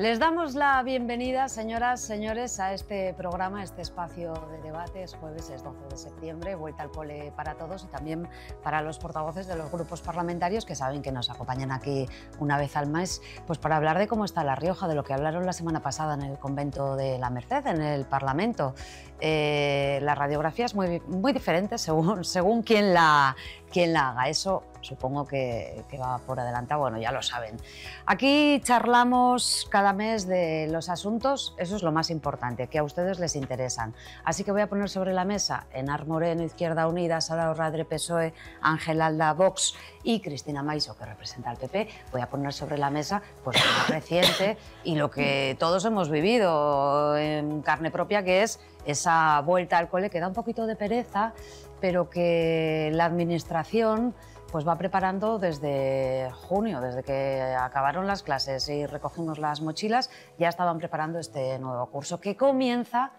Les damos la bienvenida, señoras, señores, a este programa, a este espacio de debate. Es Jueves es 12 de septiembre, vuelta al cole para todos y también para los portavoces de los grupos parlamentarios que saben que nos acompañan aquí una vez al mes, pues para hablar de cómo está La Rioja, de lo que hablaron la semana pasada en el convento de la Merced, en el Parlamento. Eh, la radiografía es muy, diferente según, según quien la ¿Quién la haga. Eso supongo que, va por adelantado, bueno, ya lo saben. Aquí charlamos cada mes de los asuntos, eso es lo más importante, que a ustedes les interesan. Así que voy a poner sobre la mesa Enar Moreno, Izquierda Unida, Sara Radre PSOE, Ángel Alda Vox y Cristina Maiso, que representa al PP. Voy a poner sobre la mesa pues, lo más reciente y lo que todos hemos vivido en carne propia, que es esa vuelta al cole que da un poquito de pereza pero que la Administración pues va preparando desde junio, desde que acabaron las clases y recogimos las mochilas, ya estaban preparando este nuevo curso que comienza,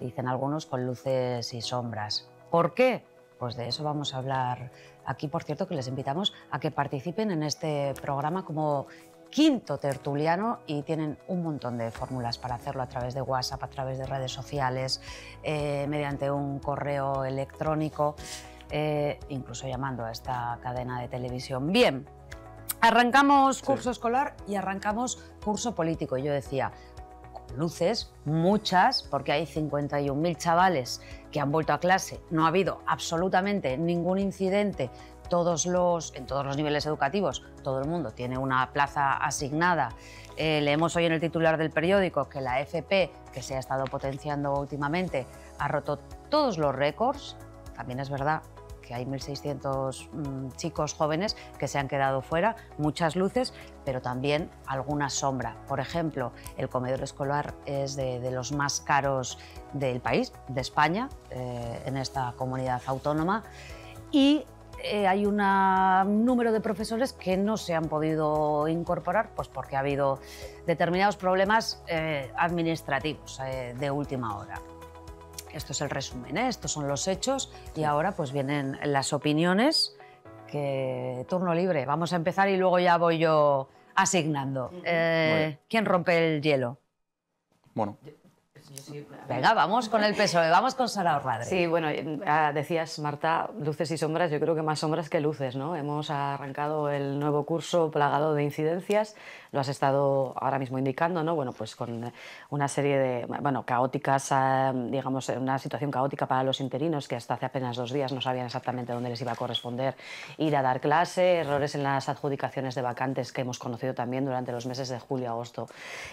dicen algunos, con luces y sombras. ¿Por qué? Pues de eso vamos a hablar aquí, por cierto, que les invitamos a que participen en este programa como quinto tertuliano y tienen un montón de fórmulas para hacerlo a través de WhatsApp, a través de redes sociales, eh, mediante un correo electrónico, eh, incluso llamando a esta cadena de televisión. Bien, arrancamos curso escolar y arrancamos curso político. Yo decía, luces, muchas, porque hay 51.000 chavales que han vuelto a clase. No ha habido absolutamente ningún incidente todos los, en todos los niveles educativos todo el mundo tiene una plaza asignada. Eh, leemos hoy en el titular del periódico que la FP, que se ha estado potenciando últimamente, ha roto todos los récords. También es verdad que hay 1.600 mm, chicos jóvenes que se han quedado fuera, muchas luces, pero también alguna sombra. Por ejemplo, el comedor escolar es de, los más caros del país, de España, eh, en esta comunidad autónoma. Y eh, hay un número de profesores que no se han podido incorporar pues porque ha habido determinados problemas eh, administrativos eh, de última hora. Esto es el resumen, estos son los hechos y ahora pues vienen las opiniones que turno libre. Vamos a empezar y luego ya voy yo asignando. ¿Quién rompe el hielo? Bueno, Venga, vamos con el PSOE, vamos con Sara Orradre. Sí, bueno, eh, ah, decías, Marta, luces y sombras, yo creo que más sombras que luces, ¿no? Hemos arrancado el nuevo curso plagado de incidencias, lo has estado ahora mismo indicando, ¿no? Bueno, pues con una serie de, bueno, caóticas, ah, digamos, una situación caótica para los interinos que hasta hace apenas dos días no sabían exactamente dónde les iba a corresponder ir a dar clase, errores en las adjudicaciones de vacantes que hemos conocido también durante los meses de julio, agosto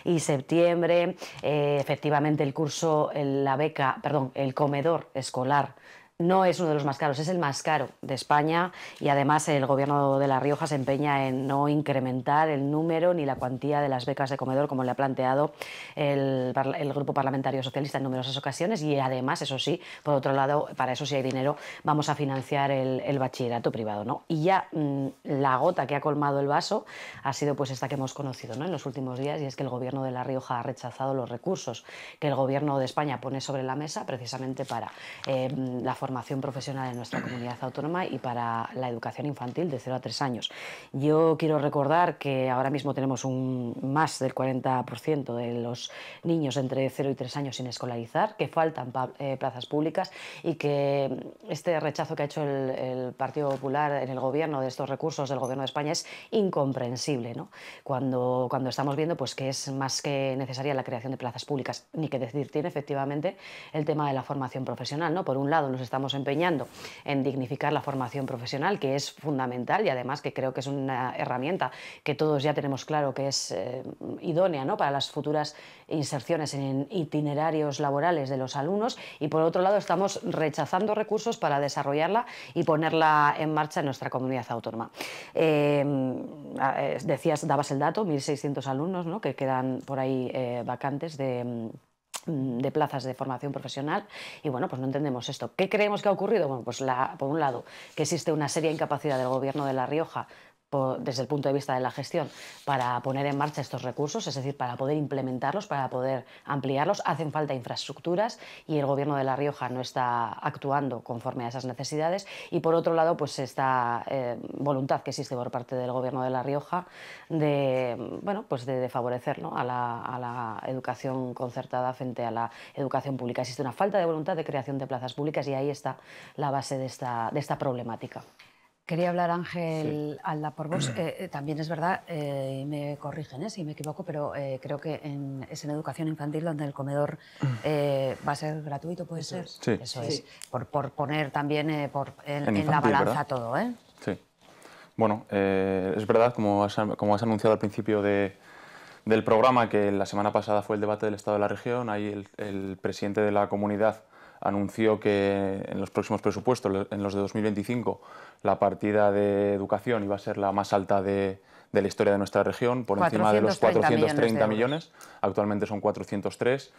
y septiembre. Eh, efectivamente, el curso, la beca, perdón, el comedor escolar no es uno de los más caros, es el más caro de España y además el gobierno de La Rioja se empeña en no incrementar el número ni la cuantía de las becas de comedor como le ha planteado el, Grupo Parlamentario Socialista en numerosas ocasiones y además, eso sí, por otro lado, para eso si hay dinero vamos a financiar el, bachillerato privado. ¿no? Y ya mm, la gota que ha colmado el vaso ha sido pues esta que hemos conocido ¿no? en los últimos días y es que el gobierno de La Rioja ha rechazado los recursos que el gobierno de España pone sobre la mesa precisamente para eh, la formación formación profesional en nuestra comunidad autónoma y para la educación infantil de 0 a 3 años. Yo quiero recordar que ahora mismo tenemos un, más del 40% de los niños entre 0 y 3 años sin escolarizar, que faltan eh, plazas públicas y que este rechazo que ha hecho el, Partido Popular en el gobierno de estos recursos del gobierno de España es incomprensible, ¿no? cuando, cuando estamos viendo pues, que es más que necesaria la creación de plazas públicas, ni que decir tiene efectivamente el tema de la formación profesional. ¿no? Por un lado, nos está estamos empeñando en dignificar la formación profesional, que es fundamental y además que creo que es una herramienta que todos ya tenemos claro que es eh, idónea ¿no? para las futuras inserciones en itinerarios laborales de los alumnos y por otro lado estamos rechazando recursos para desarrollarla y ponerla en marcha en nuestra comunidad autónoma. Eh, eh, decías, dabas el dato, 1.600 alumnos que quedan por ahí vacantes de Mm, de plazas de formación profesional y bueno, pues no entendemos esto. ¿Qué creemos que ha ocurrido? Bueno, pues la, por un lado, que existe una seria incapacidad del gobierno de La Rioja desde el punto de vista de la gestión para poner en marcha estos recursos, es decir, para poder implementarlos, para poder ampliarlos. Hacen falta infraestructuras y el Gobierno de La Rioja no está actuando conforme a esas necesidades. Y por otro lado, pues esta eh, voluntad que existe por parte del Gobierno de La Rioja de, pues de, favorecer a, la, educación concertada frente a la educación pública. Existe una falta de voluntad de creación de plazas públicas y ahí está la base de esta problemática. Quería hablar, Ángel Alda, por vos. Eh, eh, también es verdad, eh, y me corrigen si me equivoco, pero creo que es en educación infantil donde el comedor mm. va a ser gratuito, ¿puede ser? Sí. Eso es. Por, poner también por, en, la balanza todo. ¿eh? Sí. Bueno, es verdad, como has, como has anunciado al principio del programa, que la semana pasada fue el debate del Estado de la Región, ahí el presidente de la comunidad anunció que en los próximos presupuestos, en los de 2025, la partida de educación iba a ser la más alta de, de la historia de nuestra región, por encima de los 430 millones, actualmente son 403.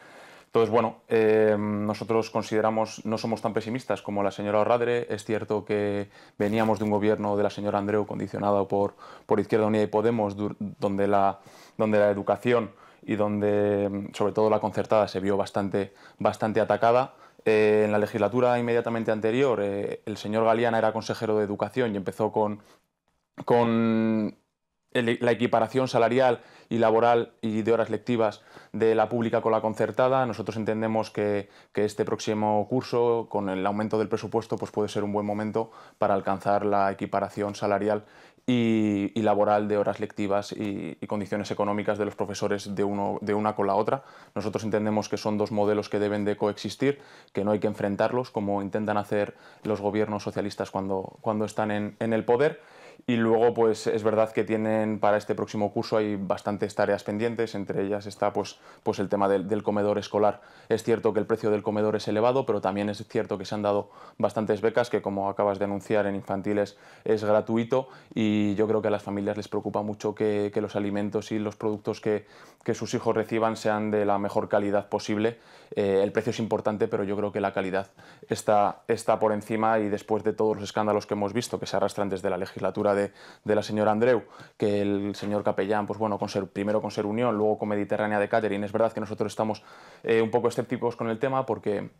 Entonces, bueno, eh, nosotros consideramos, no somos tan pesimistas como la señora Orradre. Es cierto que veníamos de un gobierno de la señora Andreu condicionado por, por Izquierda Unida y Podemos, donde la, donde la educación y donde mm, sobre todo la concertada se vio bastante, bastante atacada. Eh, en la legislatura inmediatamente anterior, eh, el señor Galeana era consejero de Educación y empezó con, la equiparación salarial y laboral y de horas lectivas de la pública con la concertada. Nosotros entendemos que, este próximo curso, con el aumento del presupuesto, pues puede ser un buen momento para alcanzar la equiparación salarial y, laboral de horas lectivas y, condiciones económicas de los profesores de, uno, de una con la otra. Nosotros entendemos que son dos modelos que deben de coexistir, que no hay que enfrentarlos como intentan hacer los gobiernos socialistas cuando, cuando están en, en el poder y luego, pues es verdad que tienen para este próximo curso hay bastantes tareas pendientes, entre ellas está pues, pues el tema del, comedor escolar. Es cierto que el precio del comedor es elevado, pero también es cierto que se han dado bastantes becas que, como acabas de anunciar, en infantiles es gratuito y yo creo que a las familias les preocupa mucho que, que los alimentos y los productos que, que, sus hijos reciban sean de la mejor calidad posible. Eh, el precio es importante, pero yo creo que la calidad está, está por encima y después de todos los escándalos que hemos visto que se arrastran desde la legislatura, de, la señora Andreu, que el señor Capellán, pues bueno, con ser, primero con Ser Unión, luego con Mediterránea de Caterin. Es verdad que nosotros estamos eh, un poco escépticos con el tema porque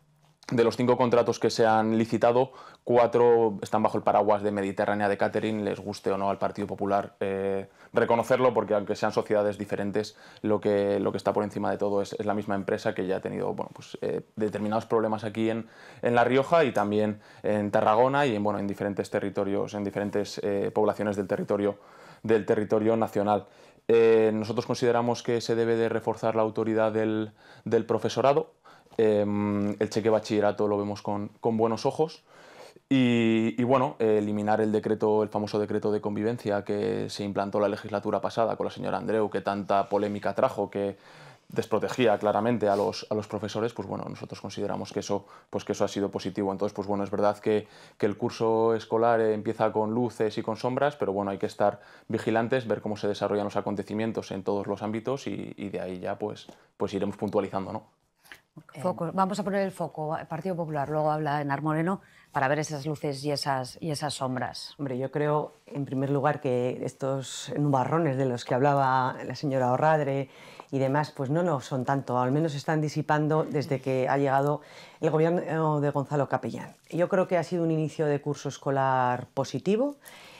de los cinco contratos que se han licitado, cuatro están bajo el paraguas de Mediterránea de Catering, les guste o no al Partido Popular eh, reconocerlo, porque aunque sean sociedades diferentes, lo que, lo que está por encima de todo es, la misma empresa que ya ha tenido bueno, pues, eh, determinados problemas aquí en, en, La Rioja y también en Tarragona y en, bueno, en diferentes territorios, en diferentes eh, poblaciones del territorio, del territorio nacional. nosotros consideramos que se debe de reforzar la autoridad del, del profesorado, Em, el cheque bachillerato lo vemos con, buenos ojos. Y, bueno, eliminar el decreto, el famoso decreto de convivencia que se implantó la legislatura pasada con la señora Andreu, que tanta polémica trajo, que desprotegía claramente a los, a los profesores, pues bueno, nosotros consideramos que eso, pues que eso ha sido positivo. Entonces, pues bueno, es verdad que, el curso escolar empieza con luces y con sombras, pero bueno, hay que estar vigilantes, ver cómo se desarrollan los acontecimientos en todos los ámbitos y, y de ahí ya pues, pues iremos puntualizando, ¿no? Foco. Vamos a poner el foco, Partido Popular, luego habla en Moreno, para ver esas luces y esas, y esas sombras. Hombre, yo creo, en primer lugar, que estos nubarrones de los que hablaba la señora Orradre y demás, pues no, no son tanto, al menos están disipando desde que ha llegado el gobierno de Gonzalo Capellán. Yo creo que ha sido un inicio de curso escolar positivo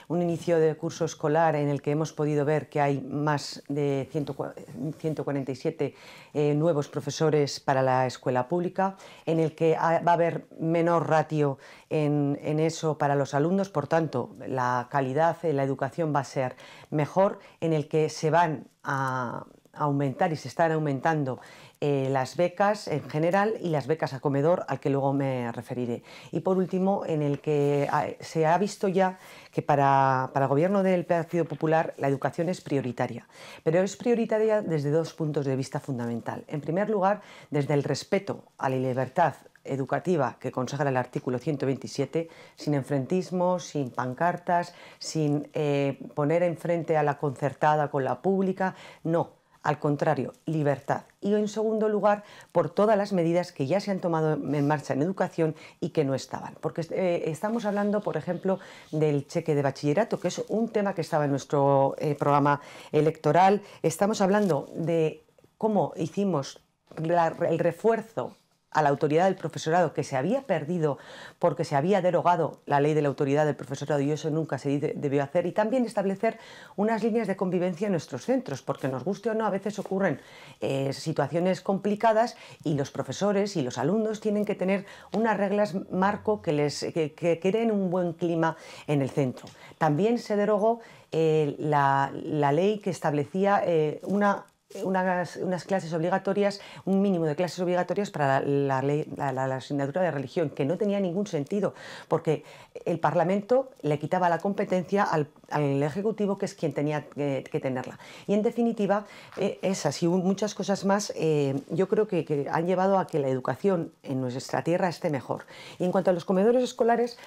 un inicio de curso escolar en el que hemos podido ver que hay más de 147 eh, nuevos profesores para la escuela pública, en el que va a haber menor ratio en, en eso para los alumnos, por tanto, la calidad en la educación va a ser mejor, en el que se van a aumentar y se están aumentando eh, las becas en general y las becas a comedor, al que luego me referiré. Y por último, en el que ah, se ha visto ya que para, el gobierno del Partido Popular la educación es prioritaria, pero es prioritaria desde dos puntos de vista fundamental. En primer lugar, desde el respeto a la libertad educativa que consagra el artículo 127, sin enfrentismos, sin pancartas, sin eh, poner enfrente a la concertada con la pública, no, al contrario, libertad. Y en segundo lugar, por todas las medidas que ya se han tomado en marcha en educación y que no estaban. Porque eh, estamos hablando, por ejemplo, del cheque de bachillerato, que es un tema que estaba en nuestro eh, programa electoral. Estamos hablando de cómo hicimos el refuerzo a la autoridad del profesorado que se había perdido porque se había derogado la ley de la autoridad del profesorado y eso nunca se debió hacer y también establecer unas líneas de convivencia en nuestros centros porque nos guste o no a veces ocurren eh, situaciones complicadas y los profesores y los alumnos tienen que tener unas reglas marco que les que, creen un buen clima en el centro también se derogó eh, la, ley que establecía eh, una unas, unas, clases obligatorias, un mínimo de clases obligatorias para la, la, asignatura de religión, que no tenía ningún sentido, porque el Parlamento le quitaba la competencia al, Ejecutivo, que es quien tenía que, tenerla. Y en definitiva, eh, esas y muchas cosas más, eh, yo creo que, que han llevado a que la educación en nuestra tierra esté mejor. Y en cuanto a los comedores escolares,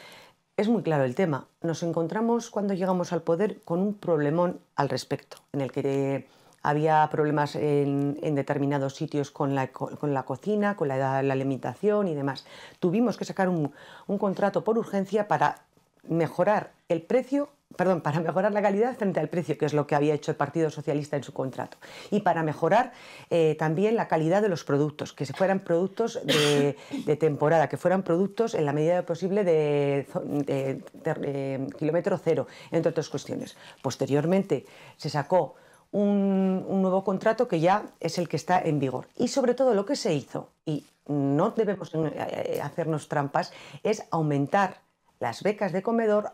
es muy claro el tema. Nos encontramos cuando llegamos al poder con un problemón al respecto, en el que había problemas en, determinados sitios con la, con la, cocina, con la, alimentación y demás. Tuvimos que sacar un, contrato por urgencia para mejorar el precio perdón, para mejorar la calidad frente al precio, que es lo que había hecho el Partido Socialista en su contrato, y para mejorar eh, también la calidad de los productos, que se fueran productos de, temporada, que fueran productos en la medida posible de, eh, kilómetro cero, entre otras cuestiones. Posteriormente se sacó un, nuevo contrato que ya es el que está en vigor. Y sobre todo lo que se hizo, y no debemos eh, eh, hacernos trampas, es aumentar las becas de comedor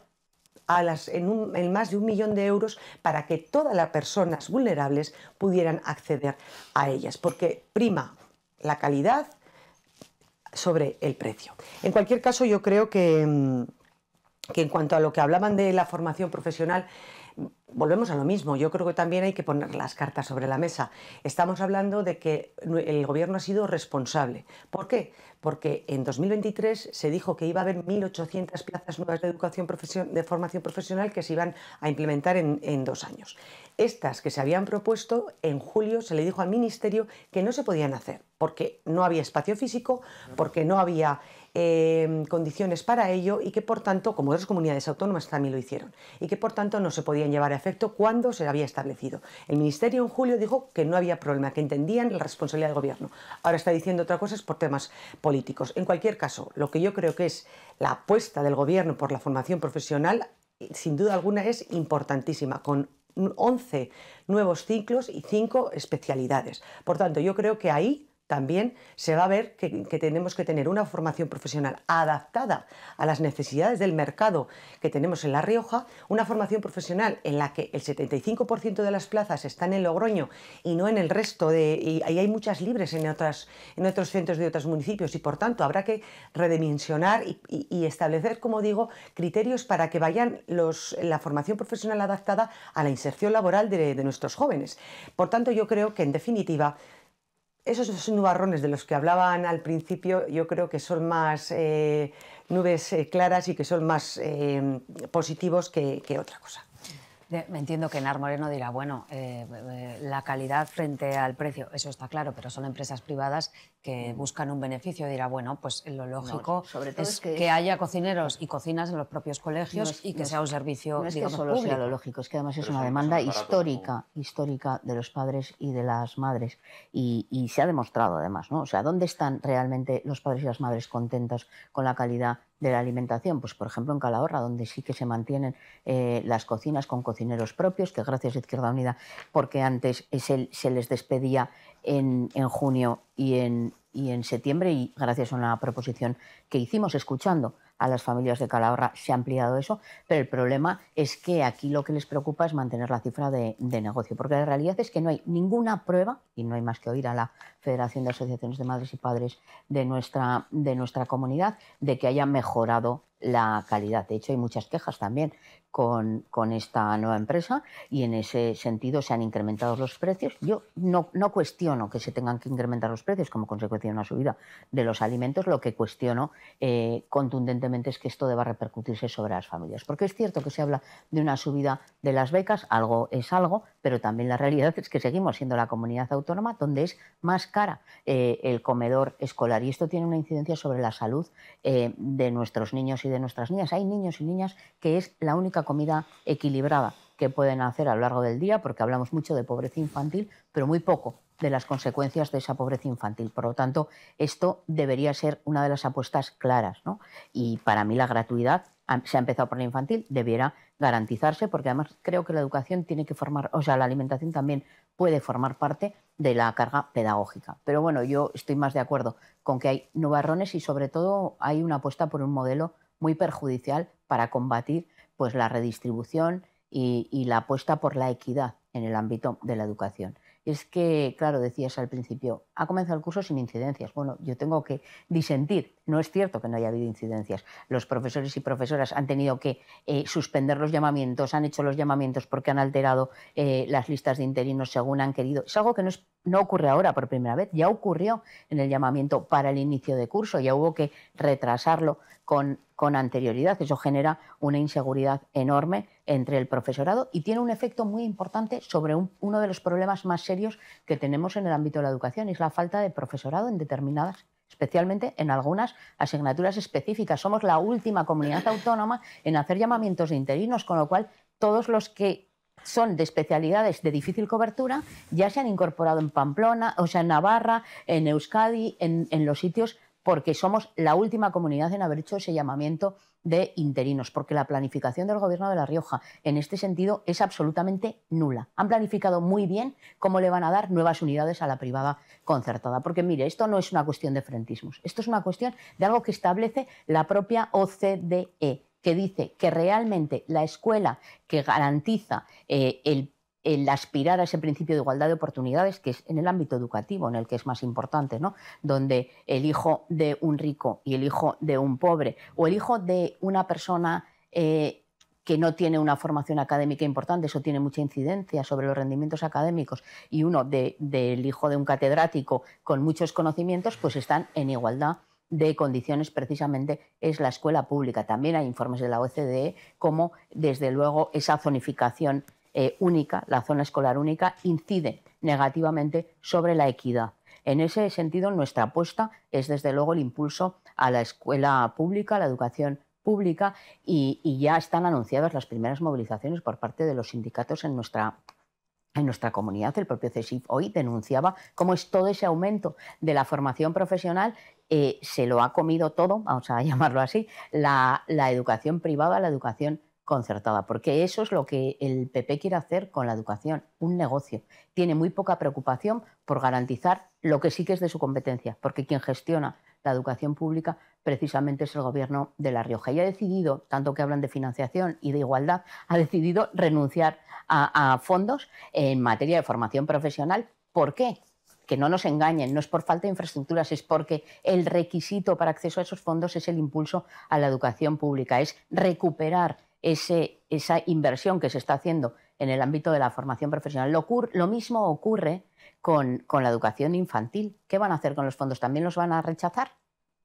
a las, en, en más de un millón de euros para que todas las personas vulnerables pudieran acceder a ellas, porque prima la calidad sobre el precio. En cualquier caso, yo creo que mm, que en cuanto a lo que hablaban de la formación profesional, volvemos a lo mismo. Yo creo que también hay que poner las cartas sobre la mesa. Estamos hablando de que el gobierno ha sido responsable. ¿Por qué? Porque en 2023 se dijo que iba a haber 1.800 plazas nuevas de de formación profesional que se iban a implementar en, en dos años. Estas que se habían propuesto en julio se le dijo al ministerio que no se podían hacer porque no había espacio físico, porque no había Em, condiciones para ello y que por tanto, como otras comunidades autónomas también lo hicieron, y que por tanto no se podían llevar a efecto cuando se había establecido. El Ministerio en julio dijo que no había problema, que entendían la responsabilidad del Gobierno. Ahora está diciendo otra cosa es por temas políticos. En cualquier caso, lo que yo creo que es la apuesta del Gobierno por la formación profesional, sin duda alguna, es importantísima, con 11 nuevos ciclos y 5 especialidades. Por tanto, yo creo que ahí también se va a ver que, tenemos que tener una formación profesional adaptada a las necesidades del mercado que tenemos en La Rioja, una formación profesional en la que el 75% de las plazas están en Logroño y no en el resto, de, y, hay muchas libres en, en otros centros de otros municipios y por tanto habrá que redimensionar y, establecer, como digo, criterios para que vayan los, la formación profesional adaptada a la inserción laboral de nuestros jóvenes. Por tanto, yo creo que en definitiva esos nubarrones de los que hablaban al principio, yo creo que son más eh, nubes eh, claras y que son más eh, positivos que otra cosa. Me entiendo que Nar Moreno dirá, bueno, eh, eh, la calidad frente al precio, eso está claro, pero son empresas privadas que buscan un beneficio. Dirá, bueno, pues lo lógico es, que, haya cocineros y cocinas en los propios colegios y que sea un servicio no que solo público. sea lo lógico, es que además es una demanda histórica, histórica de los padres y de las madres. y se ha demostrado además, ¿no? O sea, ¿dónde están realmente los padres y las madres contentos con la calidad de la alimentación, pues por ejemplo en Calahorra, donde sí que se mantienen eh, las cocinas con cocineros propios, que gracias a Izquierda Unida, porque antes se, se les despedía en, junio y en, y en septiembre, y gracias a una proposición que hicimos escuchando a las familias de Calahorra se ha ampliado eso, pero el problema es que aquí lo que les preocupa es mantener la cifra de, negocio, porque la realidad es que no hay ninguna prueba, y no hay más que oír a la Federación de Asociaciones de Madres y Padres de nuestra, de nuestra comunidad, de que haya mejorado la calidad. De hecho, hay muchas quejas también con, esta nueva empresa y en ese sentido se han incrementado los precios. Yo no, cuestiono que se tengan que incrementar los precios como consecuencia de una subida de los alimentos, lo que cuestiono eh, contundentemente es que esto deba repercutirse sobre las familias. Porque es cierto que se habla de una subida de las becas, algo es algo, pero también la realidad es que seguimos siendo la comunidad autónoma donde es más cara eh, el comedor escolar y esto tiene una incidencia sobre la salud eh, de nuestros niños y de nuestras niñas. Hay niños y niñas que es la única comida equilibrada que pueden hacer a lo largo del día, porque hablamos mucho de pobreza infantil, pero muy poco de las consecuencias de esa pobreza infantil. Por lo tanto, esto debería ser una de las apuestas claras. ¿no? Y para mí la gratuidad, se ha empezado por la infantil, debiera garantizarse, porque además creo que la educación tiene que formar, o sea, la alimentación también puede formar parte de la carga pedagógica. Pero bueno, yo estoy más de acuerdo con que hay nubarrones y sobre todo hay una apuesta por un modelo muy perjudicial para combatir pues, la redistribución y la apuesta por la equidad en el ámbito de la educación es que, claro, decías al principio, ha comenzado el curso sin incidencias. Bueno, yo tengo que disentir. No es cierto que no haya habido incidencias. Los profesores y profesoras han tenido que eh, suspender los llamamientos, han hecho los llamamientos porque han alterado eh, las listas de interinos según han querido. Es algo que no, ocurre ahora por primera vez. Ya ocurrió en el llamamiento para el inicio de curso. Ya hubo que retrasarlo con, anterioridad. Eso genera una inseguridad enorme entre el profesorado y tiene un efecto muy importante sobre uno de los problemas más serios que tenemos en el ámbito de la educación la falta de profesorado en determinadas especialmente en algunas asignaturas específicas. Somos la última comunidad autónoma en hacer llamamientos de interinos, con lo cual todos los que son de especialidades de difícil cobertura ya se han incorporado en Pamplona, o sea, en Navarra, en Euskadi, en, en los sitios, porque somos la última comunidad en haber hecho ese llamamiento de interinos, porque la planificación del Gobierno de La Rioja en este sentido es absolutamente nula. Han planificado muy bien cómo le van a dar nuevas unidades a la privada concertada, porque mire, esto no es una cuestión de frentismos, esto es una cuestión de algo que establece la propia OCDE, que dice que realmente la escuela que garantiza eh, el el aspirar a ese principio de igualdad de oportunidades, que es en el ámbito educativo en el que es más importante, ¿no? donde el hijo de un rico y el hijo de un pobre, o el hijo de una persona eh, que no tiene una formación académica importante, eso tiene mucha incidencia sobre los rendimientos académicos, y uno del hijo de un catedrático con muchos conocimientos, pues están en igualdad de condiciones precisamente es la escuela pública. También hay informes de la OCDE como, desde luego, esa zonificación eh, única, la zona escolar única, incide negativamente sobre la equidad. En ese sentido, nuestra apuesta es desde luego el impulso a la escuela pública, a la educación pública y, ya están anunciadas las primeras movilizaciones por parte de los sindicatos en nuestra en nuestra comunidad, el propio CESIF hoy denunciaba cómo es todo ese aumento de la formación profesional, eh, se lo ha comido todo, vamos a llamarlo así, la, la educación privada, la educación concertada, porque eso es lo que el PP quiere hacer con la educación, un negocio. Tiene muy poca preocupación por garantizar lo que sí que es de su competencia, porque quien gestiona la educación pública precisamente es el gobierno de La Rioja. Y ha decidido, tanto que hablan de financiación y de igualdad, ha decidido renunciar a, a fondos en materia de formación profesional. ¿Por qué? que no nos engañen, no es por falta de infraestructuras, es porque el requisito para acceso a esos fondos es el impulso a la educación pública, es recuperar esa inversión que se está haciendo en el ámbito de la formación profesional. Lo, mismo ocurre con, la educación infantil. ¿Qué van a hacer con los fondos? ¿También los van a rechazar?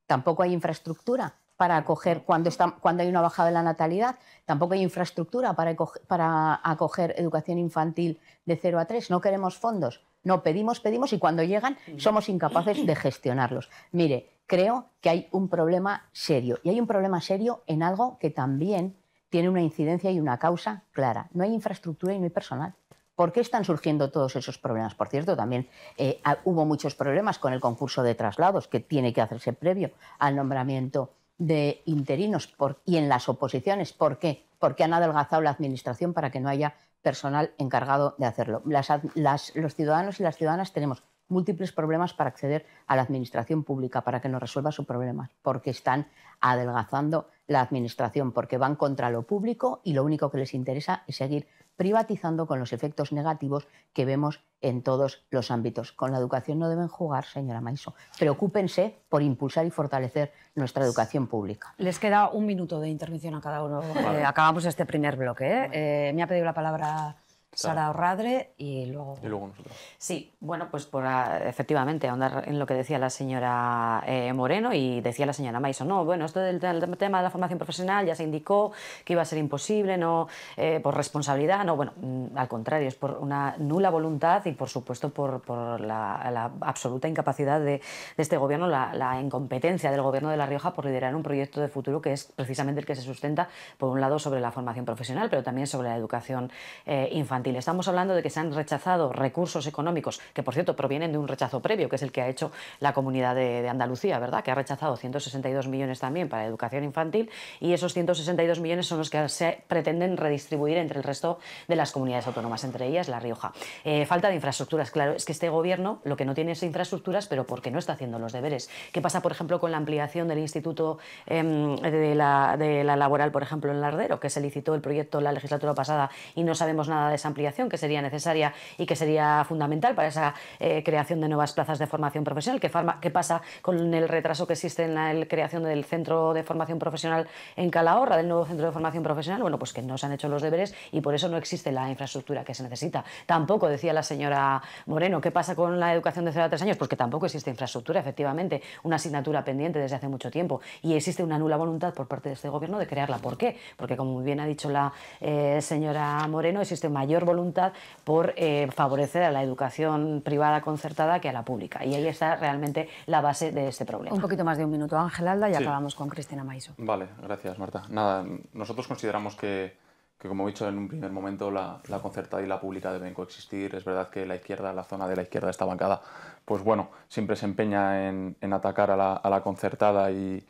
Tampoco hay infraestructura para acoger cuando, está, cuando hay una bajada de la natalidad, tampoco hay infraestructura para, para acoger educación infantil de 0 a 3. No queremos fondos, no pedimos, pedimos y cuando llegan somos incapaces de gestionarlos. Mire, creo que hay un problema serio y hay un problema serio en algo que también tiene una incidencia y una causa clara. No hay infraestructura y no hay personal. ¿Por qué están surgiendo todos esos problemas? Por cierto, también eh, hubo muchos problemas con el concurso de traslados que tiene que hacerse previo al nombramiento de interinos y en las oposiciones. ¿Por qué? Porque han adelgazado la administración para que no haya personal encargado de hacerlo. Las, los ciudadanos y las ciudadanas tenemos múltiples problemas para acceder a la administración pública, para que nos resuelva sus problemas, porque están adelgazando la administración, porque van contra lo público y lo único que les interesa es seguir privatizando con los efectos negativos que vemos en todos los ámbitos. Con la educación no deben jugar, señora Maiso. Preocúpense por impulsar y fortalecer nuestra educación pública. Les queda un minuto de intervención a cada uno. Eh, acabamos este primer bloque. ¿eh? Eh, me ha pedido la palabra Sara Orradre y luego... nosotros. Sí, bueno, pues por, efectivamente, ahondar en lo que decía la señora eh, Moreno y decía la señora Maison, no, bueno, esto del, tema de la formación profesional ya se indicó que iba a ser imposible, no eh, por responsabilidad, no, bueno, mm, al contrario, es por una nula voluntad y por supuesto por, por la, absoluta incapacidad de, este gobierno, la, incompetencia del gobierno de La Rioja por liderar un proyecto de futuro que es precisamente el que se sustenta, por un lado, sobre la formación profesional, pero también sobre la educación eh, infantil Estamos hablando de que se han rechazado recursos económicos, que por cierto provienen de un rechazo previo, que es el que ha hecho la comunidad de, Andalucía, ¿verdad? Que ha rechazado 162 millones también para educación infantil y esos 162 millones son los que se pretenden redistribuir entre el resto de las comunidades autónomas, entre ellas La Rioja. Eh, falta de infraestructuras, claro, es que este gobierno lo que no tiene es infraestructuras, pero porque no está haciendo los deberes. ¿Qué pasa, por ejemplo, con la ampliación del Instituto em, de, la, Laboral, por ejemplo, en Lardero, que se licitó el proyecto la legislatura pasada y no sabemos nada de esa ampliación que sería necesaria y que sería fundamental para esa eh, creación de nuevas plazas de formación profesional. ¿Qué, pasa con el retraso que existe en la creación del centro de formación profesional en Calahorra, del nuevo centro de formación profesional? Bueno, pues que no se han hecho los deberes y por eso no existe la infraestructura que se necesita. Tampoco, decía la señora Moreno, ¿qué pasa con la educación de cero a tres años? Pues que tampoco existe infraestructura, efectivamente, una asignatura pendiente desde hace mucho tiempo y existe una nula voluntad por parte de este gobierno de crearla. ¿Por qué? Porque, como bien ha dicho la eh, señora Moreno, existe mayor voluntad por eh, favorecer a la educación privada concertada que a la pública. Y ahí está realmente la base de este problema. Un poquito más de un minuto, Ángel Alda, y acabamos con Cristina Maiso. Vale, gracias, Marta. Nada, nosotros consideramos que, que como he dicho en un primer momento, la, la, concertada y la pública deben coexistir. Es verdad que la izquierda, la zona de la izquierda está bancada, pues bueno, siempre se empeña en, en atacar a la, a la concertada y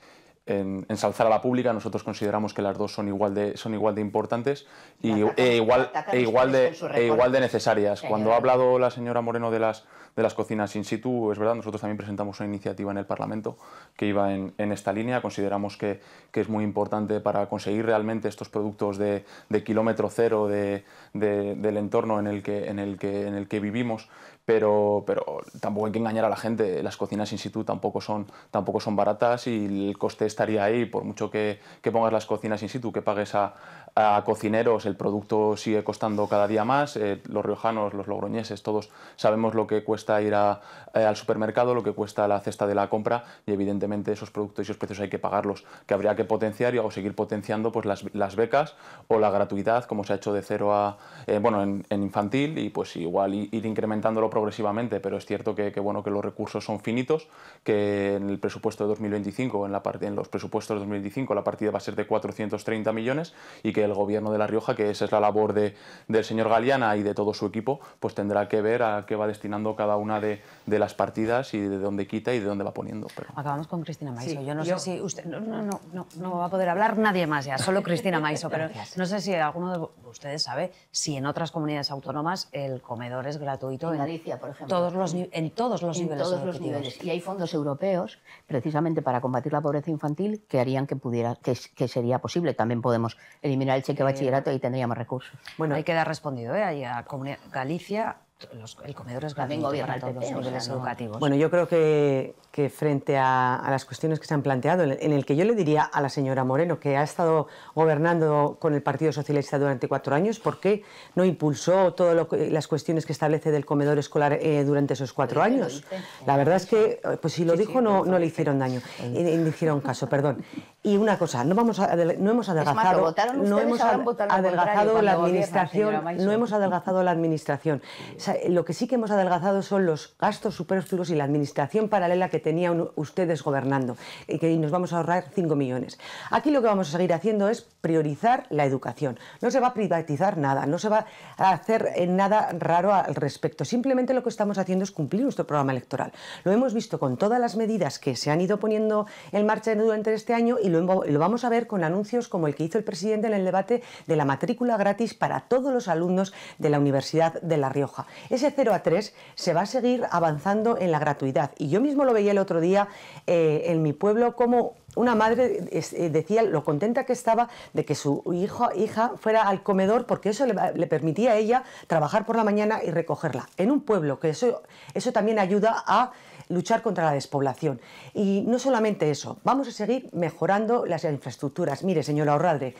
en, ensalzar a la pública, nosotros consideramos que las dos son igual de, son igual de importantes y, e igual, e igual, e igual de necesarias. Cuando ha hablado la señora Moreno de las de las cocinas in situ, es verdad, nosotros también presentamos una iniciativa en el Parlamento que iba en, esta línea. Consideramos que, que, es muy importante para conseguir realmente estos productos de, kilómetro cero del entorno en el que, en el que, en el que vivimos, pero, pero, tampoco hay que engañar a la gente. Las cocinas in situ tampoco son, tampoco son baratas y el coste estaría ahí, por mucho que, que pongas las cocinas in situ, que pagues a, a cocineros el producto sigue costando cada día más, eh, los riojanos, los logroñeses, todos sabemos lo que cuesta ir a, eh, al supermercado, lo que cuesta la cesta de la compra y evidentemente esos productos y esos precios hay que pagarlos, que habría que potenciar y, o seguir potenciando pues, las, las, becas o la gratuidad, como se ha hecho de cero a, eh, bueno, en, infantil y pues igual ir incrementándolo progresivamente, pero es cierto que, que, bueno, que los recursos son finitos, que en el presupuesto de 2025, en, la parte, en los presupuestos de 2025 la partida va a ser de 430 millones y que el gobierno de La Rioja, que esa es la labor de, del señor Galeana y de todo su equipo, pues tendrá que ver a qué va destinando cada una de, de las partidas y de dónde quita y de dónde va poniendo. Pero... Acabamos con Cristina Maiso. yo no sé si usted... No, no, no, no, va a poder hablar nadie más ya, solo Cristina Maiso, pero no sé si alguno de ustedes sabe si en otras comunidades autónomas el comedor es gratuito. En Galicia, por ejemplo. Todos los, en todos los niveles. los niveles. Y hay fondos europeos precisamente para combatir la pobreza infantil que harían que pudiera, que sería posible. También podemos eliminar el cheque de eh, bachillerato y tendríamos recursos. Bueno, hay que dar respondido ¿eh? a Galicia el comedor es todos los educativos. Bueno, yo creo que, frente a, las cuestiones que se han planteado, en el, que yo le diría a la señora Moreno, que ha estado gobernando con el Partido Socialista durante cuatro años, ¿por qué no impulsó todas las cuestiones que establece del comedor escolar eh, durante esos cuatro años? La verdad es que, eh, pues si lo dijo, no, le hicieron daño, le eh, hicieron caso, perdón. Y una cosa, no, vamos hemos adelgazado, no hemos adelgazado la administración, no hemos adelgazado la administración lo que sí que hemos adelgazado son los gastos superfluos y la administración paralela que tenían ustedes gobernando y que nos vamos a ahorrar 5 millones. Aquí lo que vamos a seguir haciendo es priorizar la educación. No se va a privatizar nada, no se va a hacer eh, nada raro al respecto. Simplemente lo que estamos haciendo es cumplir nuestro programa electoral. Lo hemos visto con todas las medidas que se han ido poniendo en marcha durante este año y lo, lo vamos a ver con anuncios como el que hizo el presidente en el debate de la matrícula gratis para todos los alumnos de la Universidad de La Rioja. Ese 0 a 3 se va a seguir avanzando en la gratuidad. Y yo mismo lo veía el otro día eh, en mi pueblo como una madre eh, decía lo contenta que estaba de que su hijo, hija fuera al comedor porque eso le, permitía a ella trabajar por la mañana y recogerla. En un pueblo, que eso, eso también ayuda a luchar contra la despoblación. Y no solamente eso, vamos a seguir mejorando las infraestructuras. Mire, señora Orradre,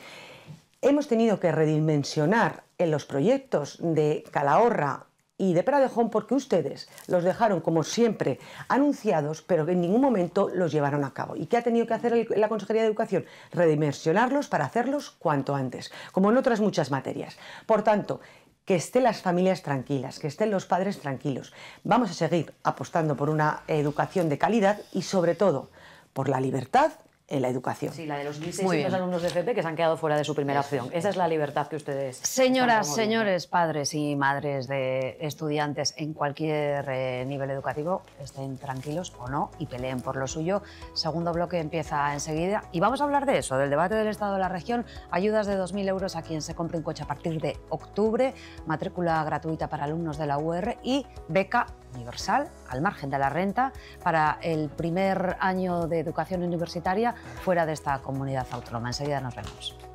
hemos tenido que redimensionar en los proyectos de Calahorra, y de Pera porque ustedes los dejaron, como siempre, anunciados, pero que en ningún momento los llevaron a cabo. ¿Y qué ha tenido que hacer la Consejería de Educación? Redimensionarlos para hacerlos cuanto antes, como en otras muchas materias. Por tanto, que estén las familias tranquilas, que estén los padres tranquilos. Vamos a seguir apostando por una educación de calidad y sobre todo por la libertad en la educación. Sí, la de los 1.600 alumnos de FP que se han quedado fuera de su primera opción. Esa es la libertad que ustedes. Señoras, señores, padres y madres de estudiantes en cualquier eh, nivel educativo, estén tranquilos o no y peleen por lo suyo. Segundo bloque empieza enseguida y vamos a hablar de eso, del debate del Estado de la región, ayudas de 2.000 euros a quien se compre un coche a partir de octubre, matrícula gratuita para alumnos de la UR y beca universal al margen de la renta para el primer año de educación universitaria fuera de esta comunidad autónoma. Enseguida nos vemos.